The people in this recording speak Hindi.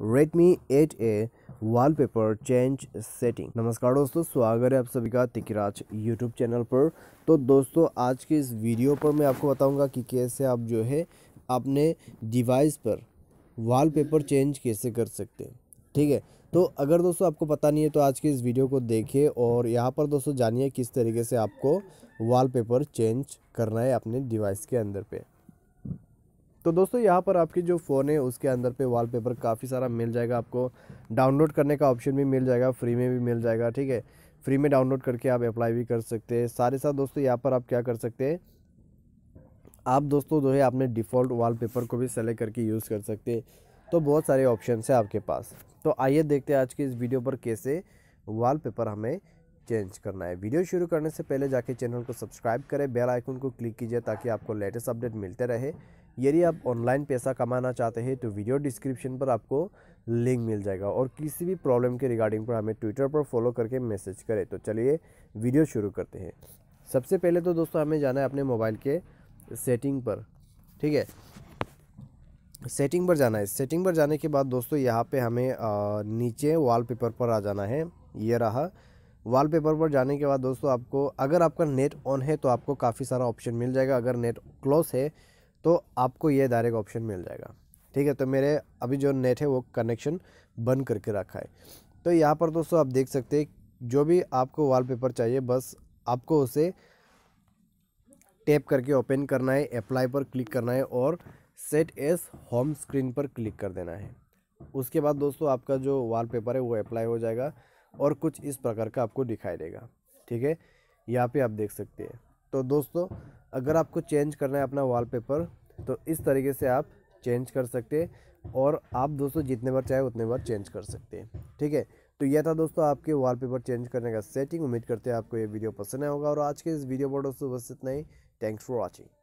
Redmi 8A wallpaper change setting नमस्कार दोस्तों स्वागत है आप सभी का तिकराज यूट्यूब चैनल पर तो दोस्तों आज के इस वीडियो पर मैं आपको बताऊंगा कि कैसे आप जो है अपने डिवाइस पर वॉलपेपर चेंज कैसे कर सकते हैं ठीक है तो अगर दोस्तों आपको पता नहीं है तो आज के इस वीडियो को देखिए और यहाँ पर दोस्तों जानिए किस तरीके से आपको वॉलपेपर चेंज करना है अपने डिवाइस के अंदर पर तो दोस्तों यहाँ पर आपकी जो फ़ोन है उसके अंदर पे वॉलपेपर काफ़ी सारा मिल जाएगा आपको डाउनलोड करने का ऑप्शन भी मिल जाएगा फ्री में भी मिल जाएगा ठीक है फ्री में डाउनलोड करके आप अप्लाई भी कर सकते हैं सारे साथ दोस्तों यहाँ पर आप क्या कर सकते हैं आप दोस्तों जो है आपने डिफ़ॉल्ट वॉलपेपर को भी सेलेक्ट करके यूज़ कर सकते हैं तो बहुत सारे ऑप्शन है आपके पास तो आइए देखते हैं आज के इस वीडियो पर कैसे वॉलपेपर हमें चेंज करना है वीडियो शुरू करने से पहले जाके चैनल को सब्सक्राइब करें बेल आइकन को क्लिक कीजिए ताकि आपको लेटेस्ट अपडेट मिलते रहे यदि आप ऑनलाइन पैसा कमाना चाहते हैं तो वीडियो डिस्क्रिप्शन पर आपको लिंक मिल जाएगा और किसी भी प्रॉब्लम के रिगार्डिंग पर हमें ट्विटर पर फॉलो करके मैसेज करें तो चलिए वीडियो शुरू करते हैं सबसे पहले तो दोस्तों हमें जाना है अपने मोबाइल के सेटिंग पर ठीक है सेटिंग पर जाना है सेटिंग पर जाने के बाद दोस्तों यहाँ पे हमें आ, नीचे वॉलपेपर पर आ जाना है ये रहा वॉलपेपर पर जाने के बाद दोस्तों आपको अगर आपका नेट ऑन है तो आपको काफ़ी सारा ऑप्शन मिल जाएगा अगर नेट क्लोज है तो आपको ये डायरेक्ट ऑप्शन मिल जाएगा ठीक है तो मेरे अभी जो नेट है वो कनेक्शन बंद करके रखा है तो यहाँ पर दोस्तों आप देख सकते हैं जो भी आपको वॉलपेपर चाहिए बस आपको उसे टैप करके ओपन करना है अप्लाई पर क्लिक करना है और सेट एस होम स्क्रीन पर क्लिक कर देना है उसके बाद दोस्तों आपका जो वॉलपेपर है वो अप्लाई हो जाएगा और कुछ इस प्रकार का आपको दिखाई देगा ठीक है यहाँ पे आप देख सकते हैं तो दोस्तों अगर आपको चेंज करना है अपना वॉलपेपर तो इस तरीके से आप चेंज कर सकते हैं और आप दोस्तों जितने बार चाहे उतने बार चेंज कर सकते हैं ठीक है तो यह था दोस्तों आपके वॉलपेपर चेंज करने का सेटिंग उम्मीद करते हैं आपको ये वीडियो पसंद आया होगा और आज के इस वीडियो पर दोस्तों बस इतना ही थैंक्स फॉर वॉचिंग